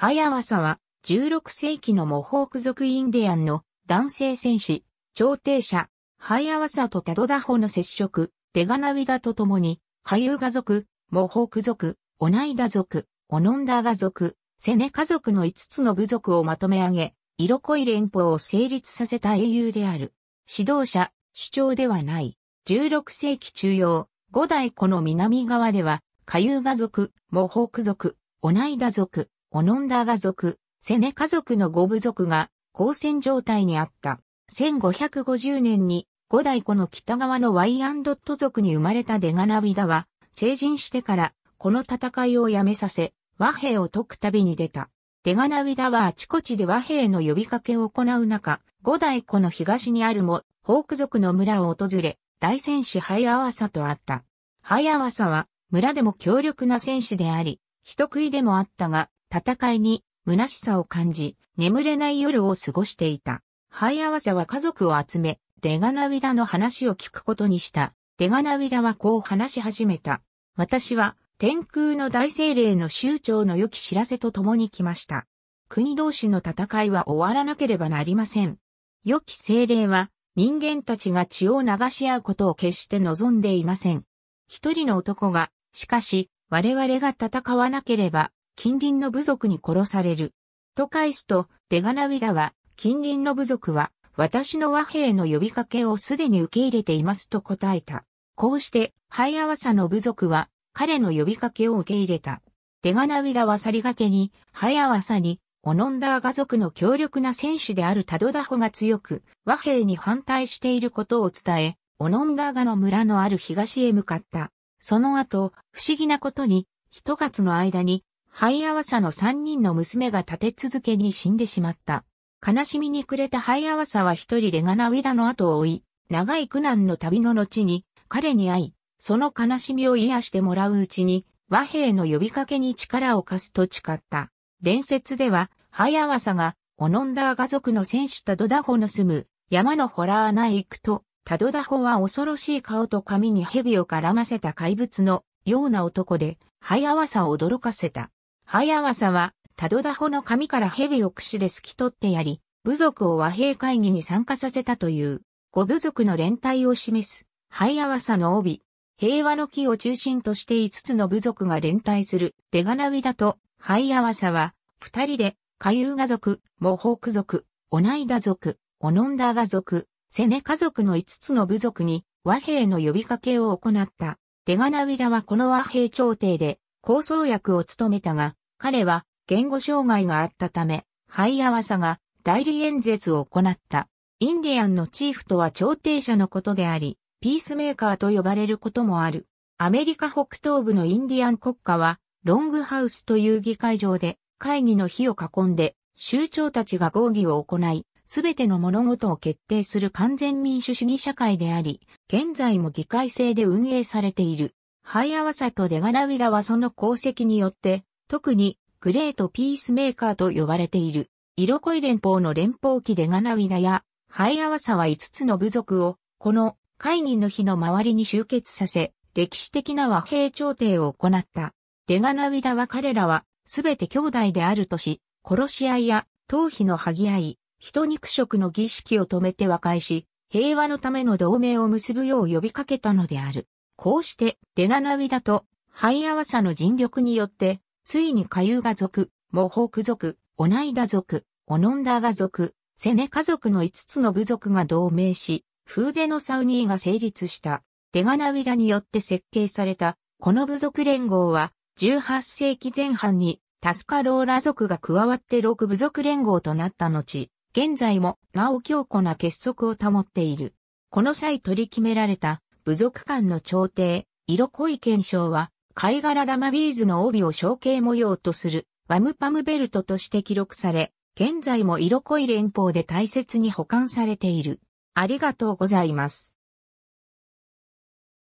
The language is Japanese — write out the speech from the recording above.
ハヤワサは、16世紀のモホーク族インディアンの男性戦士、朝廷者、ハイアワサとタドダホの接触、デガナウィダと共に、ハユーガ族、モホーク族、オナイダ族、オノンダガ族、セネカ族の5つの部族をまとめ上げ、色濃い連邦を成立させた英雄である。指導者、主張ではない。16世紀中央、五代湖の南側では、カユーガ族、モホーク族、オナイダ族、オノンダーガ族、セネ家族の五部族が交戦状態にあった。1550年に五代湖の北側のワイアンドット族に生まれたデガナビダは、成人してからこの戦いをやめさせ、和平を解く旅に出た。デガナビダはあちこちで和平の呼びかけを行う中、五代湖の東にあるも、ホーク族の村を訪れ、大戦士ハイアワサと会った。ハイアワサは、村でも強力な戦士であり、人食いでもあったが、戦いに虚しさを感じ、眠れない夜を過ごしていた。ハイアワサは家族を集め、デガナウィダの話を聞くことにした。デガナウィダはこう話し始めた。私は天空の大精霊の周長の良き知らせと共に来ました。国同士の戦いは終わらなければなりません。良き精霊は人間たちが血を流し合うことを決して望んでいません。一人の男が、しかし、我々が戦わなければ近隣の部族に殺される。と返すと、デガナウィダは、近隣の部族は、私の和平の呼びかけをすでに受け入れていますと答えた。こうして、ハイアワサの部族は、彼の呼びかけを受け入れた。デガナウィダは去りがけに、ハイアワサに、オノンダーガ族の強力な戦士であるタドダホが強く、和平に反対していることを伝え、オノンダーガの村のある東へ向かった。その後、不思議なことに、一月の間に、灰合わさの三人の娘が立て続けに死んでしまった。悲しみに暮れた灰合わさは一人でガナウィダの後を追い、長い苦難の旅の後に彼に会い、その悲しみを癒してもらううちに和平の呼びかけに力を貸すと誓った。伝説では、灰合わさがオノンダーガ族の戦士タドダホの住む山のホラーナへ行くと、タドダホは恐ろしい顔と髪に蛇を絡ませた怪物のような男で、灰合わさを驚かせた。早朝は、タドダホの髪から蛇を櫛で透き取ってやり、部族を和平会議に参加させたという、五部族の連帯を示す、早朝の帯、平和の木を中心として5つの部族が連帯する、出ガナビだと、早朝は、二人で、カユーガ族、モホーク族、オナイダ族、オノンダーガ族、セネカ族の5つの部族に和平の呼びかけを行った。デガナビダはこの和平調停で構想役を務めたが、彼は言語障害があったため、ハイアワサが代理演説を行った。インディアンのチーフとは調停者のことであり、ピースメーカーと呼ばれることもある。アメリカ北東部のインディアン国家は、ロングハウスという議会場で会議の日を囲んで、州長たちが合議を行い、すべての物事を決定する完全民主主義社会であり、現在も議会制で運営されている。ハイアワサとデガラウィラはその功績によって、特にグレートピースメーカーと呼ばれている。イロコイ連邦の連邦機でガナウィナやハイアワサは5つの部族をこの会議の日の周りに集結させ、歴史的な和平調停を行った。デガナウィダは彼らはすべて兄弟であるとし、殺し合いや頭皮の剥ぎ合い、人肉食の儀式を止めて和解し、平和のための同盟を結ぶよう呼びかけたのである。こうして、デガナウィダとハイアワサの尽力によって、ついにカユガ族、モホーク族、オナイダ族、オノンダーガ族、セネカ族の5つの部族が同盟し、フーデノサウニーが成立した、デガナウィダによって設計された、この部族連合は、18世紀前半にタスカローラ族が加わって6部族連合となった後、現在もなお強固な結束を保っている。この際取り決められた部族間の調停、色濃い検証は貝殻玉ビーズの帯を象形模様とするワムパムベルトとして記録され、現在も色濃い連邦で大切に保管されている。ありがとうございます。